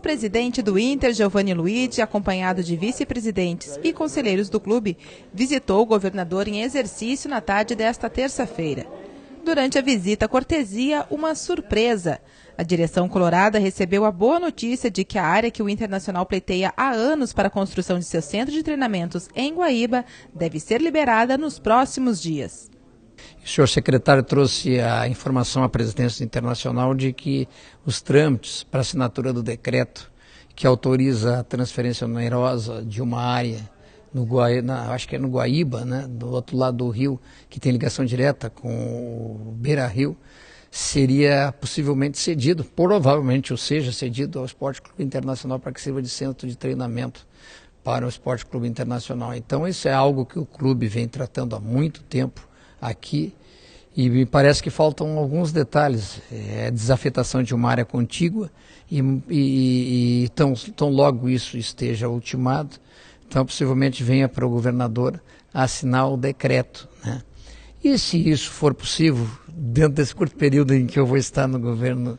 O presidente do Inter, Giovanni Luiz, acompanhado de vice-presidentes e conselheiros do clube, visitou o governador em exercício na tarde desta terça-feira. Durante a visita cortesia, uma surpresa. A direção colorada recebeu a boa notícia de que a área que o Internacional pleiteia há anos para a construção de seu centro de treinamentos em Guaíba deve ser liberada nos próximos dias. O senhor secretário trouxe a informação à presidência internacional de que os trâmites para assinatura do decreto que autoriza a transferência onerosa de uma área no Guaí, na, acho que é no Guaíba, né, do outro lado do rio, que tem ligação direta com o Beira Rio, seria possivelmente cedido, provavelmente ou seja cedido ao Esporte Clube Internacional para que sirva de centro de treinamento para o Esporte Clube Internacional. Então isso é algo que o clube vem tratando há muito tempo aqui e me parece que faltam alguns detalhes. É desafetação de uma área contígua e, e, e tão, tão logo isso esteja ultimado, então possivelmente venha para o governador assinar o decreto. Né? E se isso for possível, dentro desse curto período em que eu vou estar no governo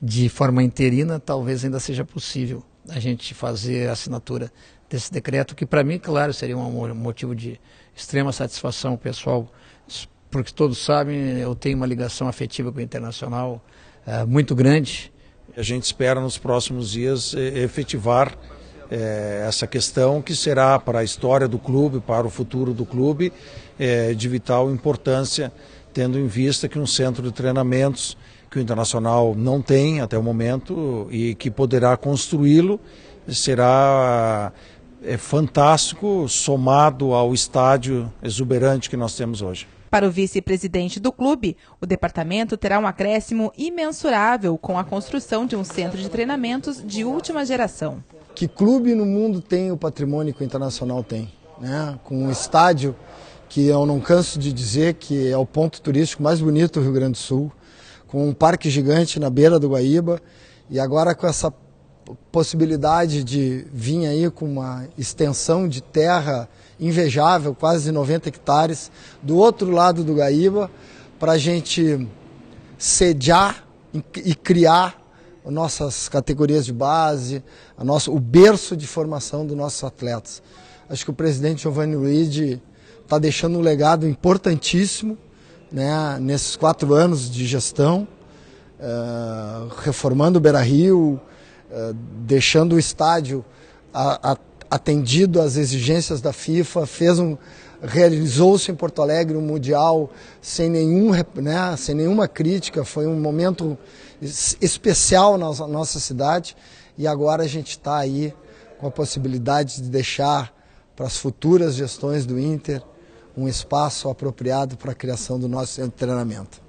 de forma interina, talvez ainda seja possível a gente fazer a assinatura desse decreto, que para mim, claro, seria um motivo de extrema satisfação pessoal porque todos sabem, eu tenho uma ligação afetiva com o Internacional eh, muito grande. A gente espera nos próximos dias eh, efetivar eh, essa questão que será para a história do clube, para o futuro do clube, de vital importância, tendo em vista que um centro de treinamentos que o Internacional não tem até o momento e que poderá construí-lo será é fantástico somado ao estádio exuberante que nós temos hoje. Para o vice-presidente do clube, o departamento terá um acréscimo imensurável com a construção de um centro de treinamentos de última geração. Que clube no mundo tem o patrimônio que o Internacional tem? Né? Com um estádio que eu não canso de dizer que é o ponto turístico mais bonito do Rio Grande do Sul, com um parque gigante na beira do Guaíba e agora com essa possibilidade de vir aí com uma extensão de terra invejável, quase 90 hectares, do outro lado do Gaíba, para a gente sediar e criar nossas categorias de base, a nossa, o berço de formação dos nossos atletas. Acho que o presidente Giovanni Luiz está deixando um legado importantíssimo né, nesses quatro anos de gestão, uh, reformando o Beira Rio, eh, deixando o estádio a, a, atendido às exigências da FIFA, fez um, realizou-se em Porto Alegre um mundial sem nenhum, né, sem nenhuma crítica, foi um momento especial na nossa cidade e agora a gente está aí com a possibilidade de deixar para as futuras gestões do Inter um espaço apropriado para a criação do nosso treinamento.